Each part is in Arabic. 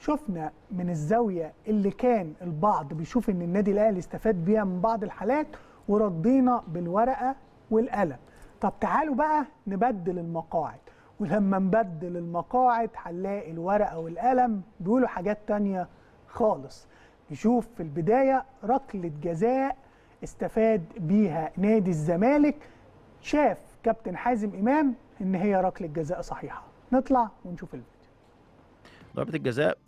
شفنا من الزاويه اللي كان البعض بيشوف ان النادي الاهلي استفاد بيها من بعض الحالات وردينا بالورقه والقلم طب تعالوا بقى نبدل المقاعد ولما نبدل المقاعد هنلاقي الورقه والقلم بيقولوا حاجات تانية خالص نشوف في البدايه ركله جزاء استفاد بيها نادي الزمالك شاف كابتن حازم امام ان هي ركله جزاء صحيحه نطلع ونشوف الفيديو ضربه الجزاء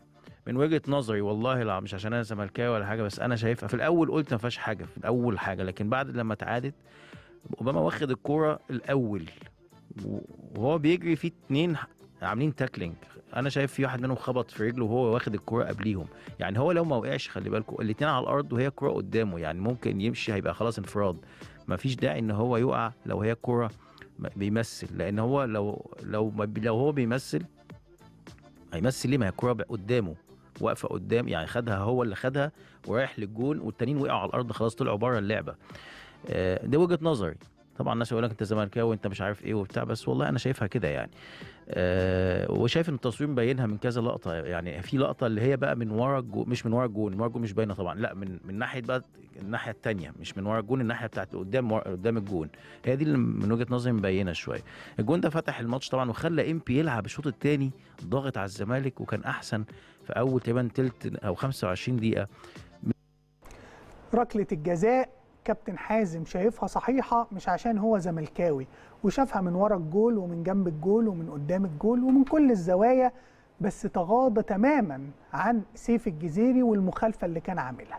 من وجهه نظري والله لا مش عشان انا زملكاوي ولا حاجه بس انا شايفها في الاول قلت ما فيهاش حاجه في اول حاجه لكن بعد لما اتعادت اوباما واخد الكوره الاول وهو بيجري في اتنين عاملين تاكلينج انا شايف في واحد منهم خبط في رجله وهو واخد الكوره قبليهم يعني هو لو ما وقعش خلي بالكم الاثنين على الارض وهي الكوره قدامه يعني ممكن يمشي هيبقى خلاص انفراد ما فيش داعي ان هو يقع لو هي الكوره بيمثل لان هو لو لو لو هو بيمثل هيمثل ليه ما هي الكوره قدامه واقفه قدام يعني خدها هو اللي خدها ورايح للجون والتانيين وقعوا على الارض خلاص طلعوا بره اللعبه آه، دي وجهه نظري طبعا الناس يقول لك انت زملكاوي وانت مش عارف ايه وبتاع بس والله انا شايفها كده يعني أه وشايف ان التصوير مبينها من كذا لقطه يعني في لقطه اللي هي بقى من ورا الجون مش من ورا الجون من ورا الجون مش باينه طبعا لا من من ناحيه بقى الناحيه الثانيه مش من ورا الجون الناحيه بتاعت قدام قدام الجون هي دي اللي من وجهه نظري مبينه شويه الجون ده فتح الماتش طبعا وخلى بي يلعب الشوط الثاني ضاغط على الزمالك وكان احسن في اول تقريبا تلت او 25 دقيقه ركله الجزاء كابتن حازم شايفها صحيحه مش عشان هو زملكاوي وشافها من ورا الجول ومن جنب الجول ومن قدام الجول ومن كل الزوايا بس تغاضى تماما عن سيف الجزيري والمخالفه اللي كان عاملها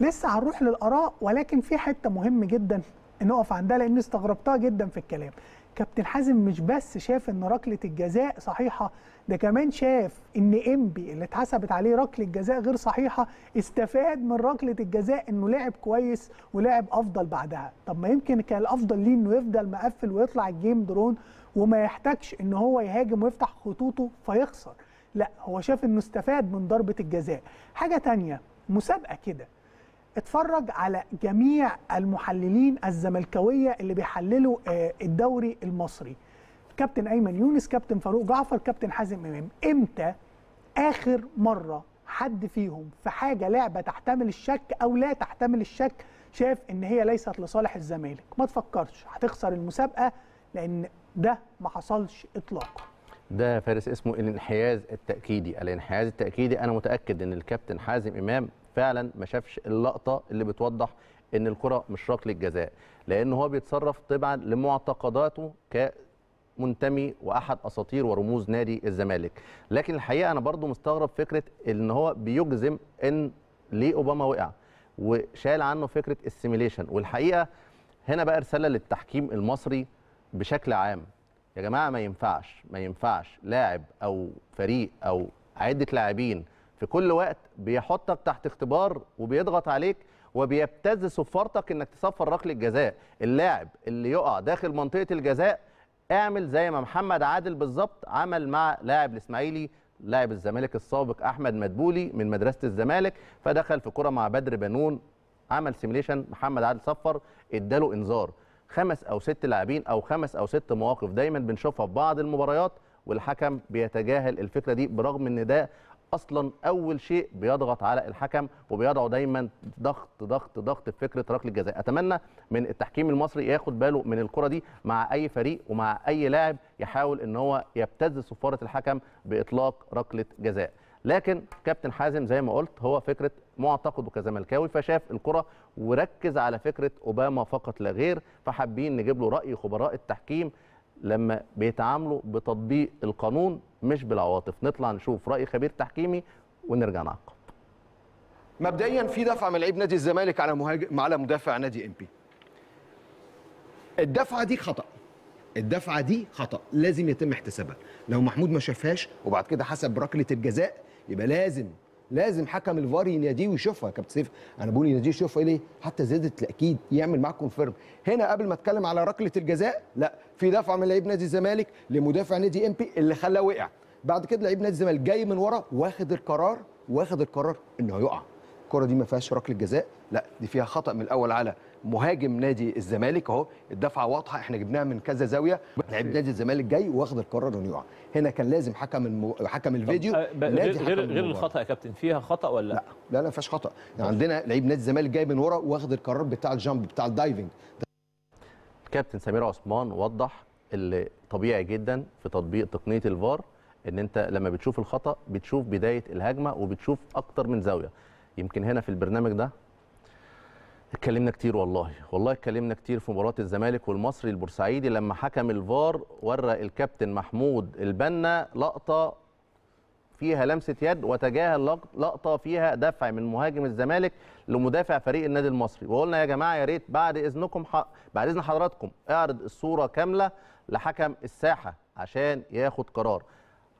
لسه هنروح للاراء ولكن في حته مهم جدا نقف عندها لان استغربتها جدا في الكلام كابتن حازم مش بس شاف ان ركله الجزاء صحيحه ده كمان شاف ان انبي اللي اتحسبت عليه ركله جزاء غير صحيحه استفاد من ركله الجزاء انه لعب كويس ولعب افضل بعدها طب ما يمكن كان الافضل ليه انه يفضل مقفل ويطلع الجيم درون وما يحتاجش ان هو يهاجم ويفتح خطوطه فيخسر لا هو شاف انه استفاد من ضربه الجزاء حاجه تانية مسابقه كده اتفرج على جميع المحللين الزملكاويه اللي بيحللوا آه، الدوري المصري كابتن ايمن يونس كابتن فاروق جعفر كابتن حازم امام امتى اخر مره حد فيهم في حاجه لعبه تحتمل الشك او لا تحتمل الشك شاف ان هي ليست لصالح الزمالك ما تفكرش هتخسر المسابقه لان ده ما حصلش اطلاقا ده فارس اسمه الانحياز التاكيدي الانحياز التاكيدي انا متاكد ان الكابتن حازم امام فعلا ما شافش اللقطه اللي بتوضح ان الكره مش ركله جزاء لان هو بيتصرف طبعا لمعتقداته كمنتمي واحد اساطير ورموز نادي الزمالك لكن الحقيقه انا برضو مستغرب فكره ان هو بيجزم ان ليه اوباما وقع وشال عنه فكره السيميليشن والحقيقه هنا بقى رساله للتحكيم المصري بشكل عام يا جماعه ما ينفعش ما ينفعش لاعب او فريق او عده لاعبين في كل وقت بيحطك تحت اختبار وبيضغط عليك وبيبتز صفارتك انك تصفر ركله جزاء اللاعب اللي يقع داخل منطقه الجزاء اعمل زي ما محمد عادل بالظبط عمل مع لاعب الاسماعيلي لاعب الزمالك السابق احمد مدبولي من مدرسه الزمالك فدخل في كره مع بدر بنون عمل سيميليشن محمد عادل صفر اداله انذار خمس او ست لاعبين او خمس او ست مواقف دايما بنشوفها في بعض المباريات والحكم بيتجاهل الفكره دي برغم ان ده اصلا اول شيء بيضغط على الحكم وبيضعه دايما ضغط ضغط ضغط في فكره ركله الجزاء اتمنى من التحكيم المصري ياخد باله من الكره دي مع اي فريق ومع اي لاعب يحاول ان هو يبتز صفاره الحكم باطلاق ركله جزاء لكن كابتن حازم زي ما قلت هو فكره معتقده كزملكاوي فشاف الكره وركز على فكره اوباما فقط لا غير فحابين نجيب له راي خبراء التحكيم لما بيتعاملوا بتطبيق القانون مش بالعواطف نطلع نشوف راي خبير تحكيمي ونرجع نعقب مبدئيا في دفعه من لعيب نادي الزمالك على مهاجم على مدافع نادي ام بي الدفعه دي خطا الدفعه دي خطا لازم يتم احتسابها لو محمود ما شافهاش وبعد كده حسب ركله الجزاء يبقى لازم لازم حكم الفار يناديه ويشوفها يا كابتن سيف انا بقول يناديه يشوفها ليه حتى زياده التاكيد يعمل معاك كونفيرم هنا قبل ما اتكلم على ركله الجزاء لا في دفعه من لعيب نادي الزمالك لمدافع نادي امبي اللي خلاه وقع بعد كده لعيب نادي الزمالك جاي من ورا واخد القرار واخد القرار انه هيقع الكره دي ما فيهاش ركله جزاء لا دي فيها خطا من الاول على مهاجم نادي الزمالك اهو الدفعه واضحه احنا جبناها من كذا زاويه لعيب نادي الزمالك جاي واخد القرار انه يقع هنا كان لازم حكم المو... حكم الفيديو آه، نادي غير غير الخطا يا كابتن فيها خطا ولا لا لا لا فيهاش خطا يعني عندنا لعيب نادي الزمالك جاي من ورا واخد القرار بتاع الجامب بتاع الدايفنج كابتن سمير عثمان وضح اللي طبيعي جدا في تطبيق تقنيه الفار ان انت لما بتشوف الخطا بتشوف بدايه الهجمه وبتشوف اكتر من زاويه يمكن هنا في البرنامج ده اتكلمنا كتير والله والله اتكلمنا كتير في مباراه الزمالك والمصري البورسعيدي لما حكم الفار ورى الكابتن محمود البنا لقطه فيها لمسه يد وتجاهل لقطه فيها دفع من مهاجم الزمالك لمدافع فريق النادي المصري وقلنا يا جماعه يا ريت بعد اذنكم بعد اذن حضراتكم اعرض الصوره كامله لحكم الساحه عشان ياخد قرار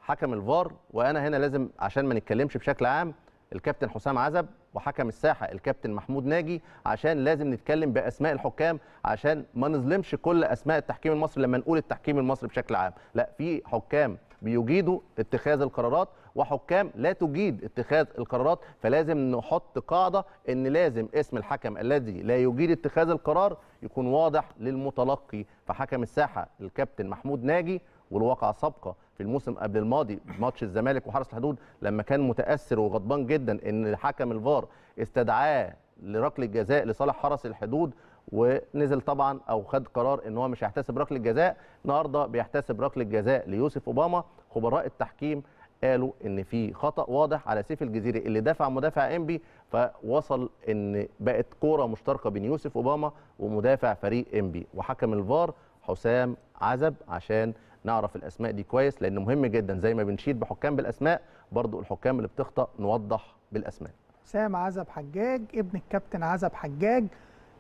حكم الفار وانا هنا لازم عشان ما نتكلمش بشكل عام الكابتن حسام عزب وحكم الساحه الكابتن محمود ناجي عشان لازم نتكلم باسماء الحكام عشان ما نظلمش كل اسماء التحكيم المصري لما نقول التحكيم المصري بشكل عام لا في حكام بيجيدوا اتخاذ القرارات وحكام لا تجيد اتخاذ القرارات فلازم نحط قاعده ان لازم اسم الحكم الذي لا يجيد اتخاذ القرار يكون واضح للمتلقي فحكم الساحه الكابتن محمود ناجي والواقعه سابقه في الموسم قبل الماضي ماتش الزمالك وحرس الحدود لما كان متاثر وغضبان جدا ان حكم الفار استدعاه لركله الجزاء لصالح حرس الحدود ونزل طبعا او خد قرار ان هو مش هيحتسب ركله جزاء النهارده بيحتسب ركله جزاء ليوسف اوباما خبراء التحكيم قالوا ان في خطا واضح على سيف الجزيري اللي دفع مدافع انبي فوصل ان بقت كوره مشتركه بين يوسف اوباما ومدافع فريق انبي وحكم الفار حسام عزب عشان نعرف الاسماء دي كويس لان مهم جدا زي ما بنشيد بحكام بالاسماء برضو الحكام اللي بتخطا نوضح بالاسماء سام عزب حجاج ابن الكابتن عزب حجاج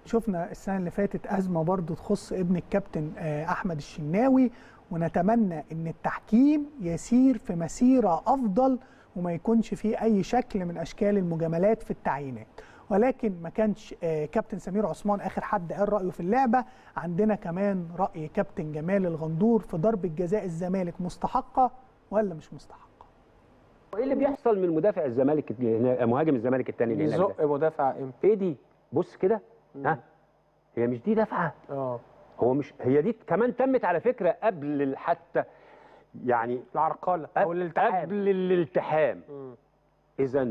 شفنا السنه اللي فاتت ازمه برضو تخص ابن الكابتن آه، احمد الشناوي ونتمنى ان التحكيم يسير في مسيره افضل وما يكونش فيه اي شكل من اشكال المجاملات في التعيينات ولكن ما كانش آه، كابتن سمير عثمان اخر حد قال رايه في اللعبه عندنا كمان راي كابتن جمال الغندور في ضربه جزاء الزمالك مستحقه ولا مش مستحقه ايه اللي بيحصل من مدافع الزمالك مهاجم الزمالك الثاني اللي يزق مدافع امتى ايه دي بص كده ها هي مش دي دفعه اه هو مش هي دي كمان تمت على فكره قبل حتى يعني العرقله او الالتحام قبل الالتحام اذا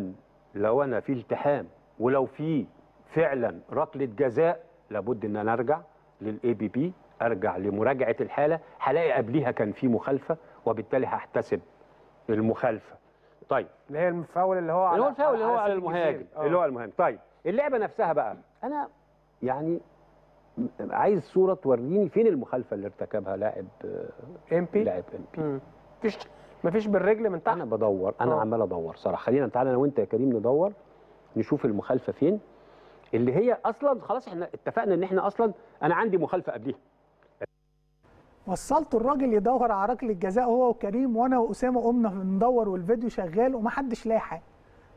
لو انا في التحام ولو في فعلا ركله جزاء لابد ان انا ارجع للاي بي بي ارجع لمراجعه الحاله هلاقي قبليها كان في مخالفه وبالتالي هحتسب المخالفه طيب اللي هي المفاول اللي هو اللي هو الفاول اللي هو على المهاجم اه. اللي هو المهاجم طيب اللعبه نفسها بقى انا يعني عايز صوره توريني فين المخالفه اللي ارتكبها لاعب ام بي لاعب ام بي مفيش مفيش بالرجل من تحت انا بدور انا اه. عمال ادور صراحه خلينا تعالى انا وانت يا كريم ندور نشوف المخالفه فين اللي هي اصلا خلاص احنا اتفقنا ان احنا اصلا انا عندي مخالفه قبليها وصلت الراجل يدور على ركله الجزاء هو وكريم وانا واسامه قمنا ندور والفيديو شغال ومحدش لاقي حاجه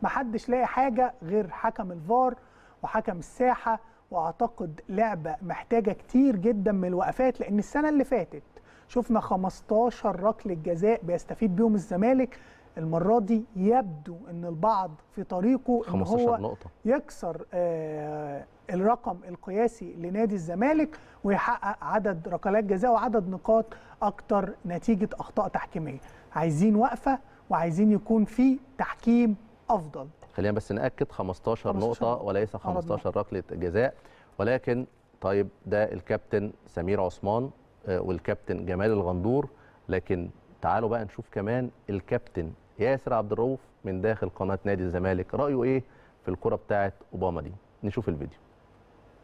محدش لاقي حاجه غير حكم الفار وحكم الساحه واعتقد لعبه محتاجه كتير جدا من الوقفات لان السنه اللي فاتت شفنا 15 ركله جزاء بيستفيد بيهم الزمالك المرة دي يبدو أن البعض في طريقه أن هو نقطة. يكسر آه الرقم القياسي لنادي الزمالك ويحقق عدد ركلات جزاء وعدد نقاط أكتر نتيجة أخطاء تحكيمية عايزين وقفة وعايزين يكون في تحكيم أفضل خلينا بس نأكد 15, 15 نقطة وليس 15 ركلة جزاء ولكن طيب ده الكابتن سمير عثمان آه، والكابتن جمال الغندور لكن تعالوا بقى نشوف كمان الكابتن ياسر عبد الرؤوف من داخل قناه نادي الزمالك رايه ايه في الكره بتاعه اوباما دي نشوف الفيديو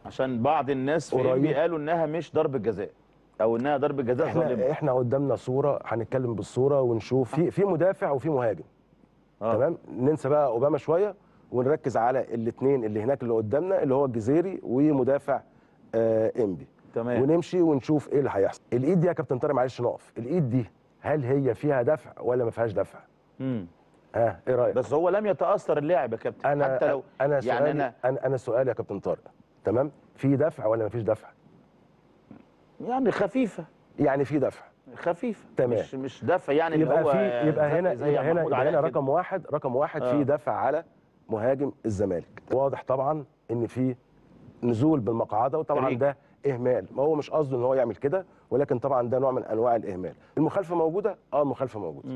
عشان بعض الناس في قالوا انها مش ضربه جزاء او انها ضربه جزاء احنا احنا قدامنا صوره هنتكلم بالصوره ونشوف في في مدافع وفي مهاجم آه. تمام ننسى بقى اوباما شويه ونركز على الاثنين اللي هناك اللي قدامنا اللي هو الجزيري ومدافع آه امبي تمام ونمشي ونشوف ايه اللي هيحصل الايد دي يا كابتن طارق معلش نقف الايد دي هل هي فيها دفع ولا ما فيهاش دفع امم ها ايه رايك بس هو لم يتاثر اللاعب يا كابتن أنا حتى لو انا يعني سؤالي انا انا, أنا سؤالي يا كابتن طارق تمام في دفع ولا ما فيش دفع يعني خفيفه يعني في دفع خفيفه تمام مش مش دفع يعني يبقى اللي هو في يبقى هنا يبقى هنا يبقى هنا رقم واحد رقم واحد آه. في دفع على مهاجم الزمالك واضح طبعا ان في نزول بالمقعده وطبعا ده اهمال ما هو مش قصده ان هو يعمل كده ولكن طبعا ده نوع من انواع الاهمال المخالفه موجوده اه المخالفه موجوده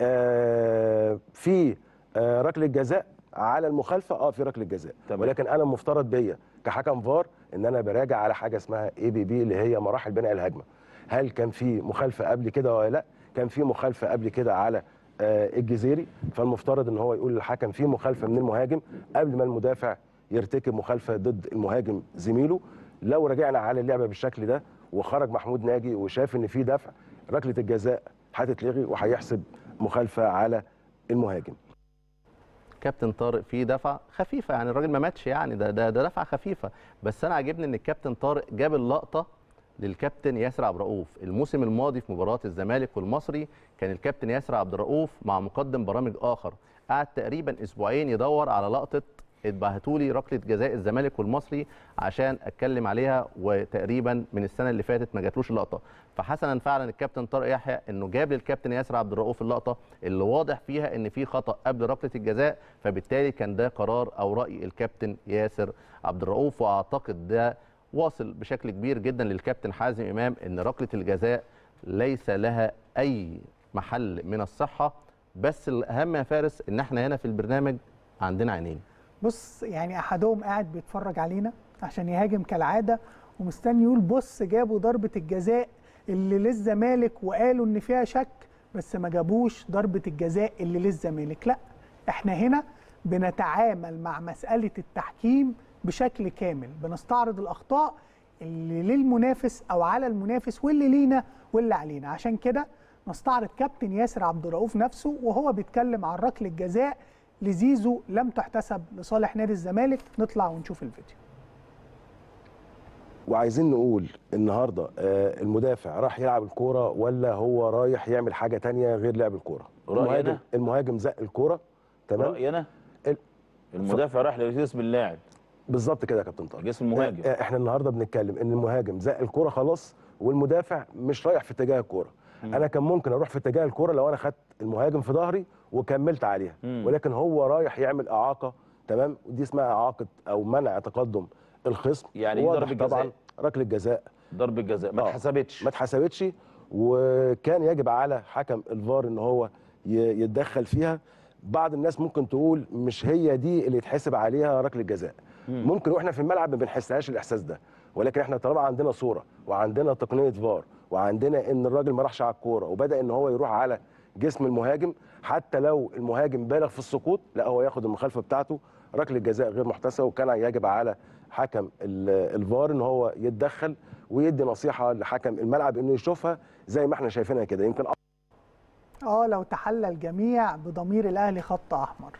آه في آه ركله جزاء على المخالفه اه في ركله جزاء ولكن انا المفترض بيا كحكم فار ان انا براجع على حاجه اسمها اي بي بي اللي هي مراحل بناء الهجمه هل كان في مخالفه قبل كده ولا لا كان في مخالفه قبل كده على آه الجزيري فالمفترض ان هو يقول للحكم في مخالفه من المهاجم قبل ما المدافع يرتكب مخالفه ضد المهاجم زميله لو رجعنا على اللعبه بالشكل ده وخرج محمود ناجي وشاف ان في دفع ركله الجزاء هتتلغي وهيحسب مخالفه على المهاجم كابتن طارق في دفعه خفيفه يعني الراجل ما ماتش يعني ده ده, ده دفعه خفيفه بس انا عاجبني ان الكابتن طارق جاب اللقطه للكابتن ياسر عبد الرؤوف الموسم الماضي في مباراه الزمالك والمصري كان الكابتن ياسر عبد الرؤوف مع مقدم برامج اخر قعد تقريبا اسبوعين يدور على لقطه اتبعتوا لي ركله جزاء الزمالك والمصري عشان اتكلم عليها وتقريبا من السنه اللي فاتت ما جاتلوش اللقطه فحسنا فعلا الكابتن طارق يحيى انه جاب للكابتن ياسر عبد الرؤوف اللقطه اللي واضح فيها ان في خطا قبل ركله الجزاء فبالتالي كان ده قرار او راي الكابتن ياسر عبد الرؤوف واعتقد ده واصل بشكل كبير جدا للكابتن حازم امام ان ركله الجزاء ليس لها اي محل من الصحه بس الاهم يا فارس ان احنا هنا في البرنامج عندنا عينين بص يعني احدهم قاعد بيتفرج علينا عشان يهاجم كالعاده ومستني يقول بص جابوا ضربه الجزاء اللي للزمالك وقالوا ان فيها شك بس ما جابوش ضربه الجزاء اللي للزمالك لا احنا هنا بنتعامل مع مساله التحكيم بشكل كامل بنستعرض الاخطاء اللي للمنافس او على المنافس واللي لينا واللي علينا عشان كده نستعرض كابتن ياسر عبد الرؤوف نفسه وهو بيتكلم عن ركله الجزاء لزيزو لم تحتسب لصالح نادي الزمالك نطلع ونشوف الفيديو وعايزين نقول النهارده آه، المدافع راح يلعب الكوره ولا هو رايح يعمل حاجه تانية غير لعب الكوره المهاجم المهاجم زق الكوره تمام راينا المدافع راح لجسم اللاعب بالظبط كده يا كابتن طارق جسم المهاجم آه، آه، احنا النهارده بنتكلم ان المهاجم زق الكوره خلاص والمدافع مش رايح في اتجاه الكوره انا كان ممكن اروح في اتجاه الكوره لو انا خدت المهاجم في ظهري وكملت عليها ولكن هو رايح يعمل اعاقه تمام ودي اسمها اعاقه او منع تقدم الخصم يعني ضرب طبعا ركله جزاء ضرب الجزاء ما آه. اتحسبتش ما اتحسبتش وكان يجب على حكم الفار ان هو يتدخل فيها بعض الناس ممكن تقول مش هي دي اللي يتحسب عليها ركله جزاء ممكن واحنا في الملعب ما بنحسهاش الاحساس ده ولكن احنا طالما عندنا صوره وعندنا تقنيه فار وعندنا ان الراجل ما راحش على الكوره وبدا ان هو يروح على جسم المهاجم حتى لو المهاجم بالغ في السقوط لا هو ياخد المخالفه بتاعته ركله جزاء غير محتسبه وكان يجب على حكم الفار ان هو يتدخل ويدي نصيحه لحكم الملعب انه يشوفها زي ما احنا شايفينها كده يمكن اه لو تحلى الجميع بضمير الاهلي خط احمر